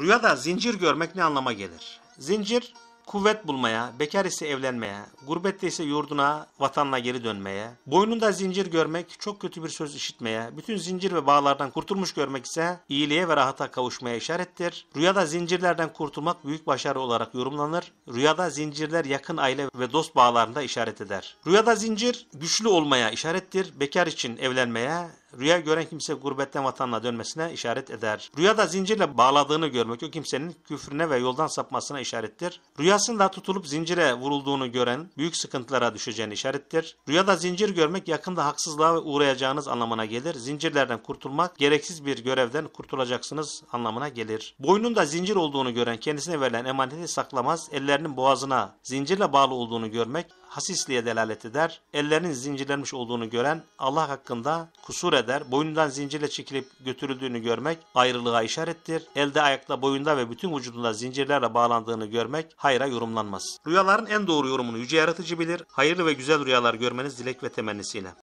Rüyada zincir görmek ne anlama gelir? Zincir kuvvet bulmaya, bekar ise evlenmeye, gurbette ise yurduna, vatanına geri dönmeye, boynunda zincir görmek, çok kötü bir söz işitmeye, bütün zincir ve bağlardan kurtulmuş görmek ise iyiliğe ve rahata kavuşmaya işarettir. Rüyada zincirlerden kurtulmak büyük başarı olarak yorumlanır. Rüyada zincirler yakın aile ve dost bağlarında işaret eder. Rüyada zincir güçlü olmaya işarettir. Bekar için evlenmeye, rüya gören kimse gurbetten vatanına dönmesine işaret eder. Rüyada zincirle bağladığını görmek o kimsenin küfrüne ve yoldan sapmasına işarettir. Rüyasında tutulup zincire vurulduğunu gören büyük sıkıntılara düşeceğini işarettir. Rüyada zincir görmek yakında haksızlığa uğrayacağınız anlamına gelir. Zincirlerden kurtulmak gereksiz bir görevden kurtulacaksınız anlamına gelir. Boynunda zincir olduğunu gören kendisine verilen emaneti saklamaz. Ellerinin boğazına zincirle bağlı olduğunu görmek hasisliğe delalet eder. Ellerinin zincirlenmiş olduğunu gören Allah hakkında kusur eder. Boynundan zincirle çekilip götürüldüğünü görmek ayrılığa işarettir. Elde, ayakta, boyunda ve bütün vücudunda zincirlerle bağlandığını görmek hayra yorumlanmaz. Rüyaların en doğru yorumunu yüce yaratıcı bilir. Hayırlı ve güzel rüyalar görmeniz dilek ve temennisiyle.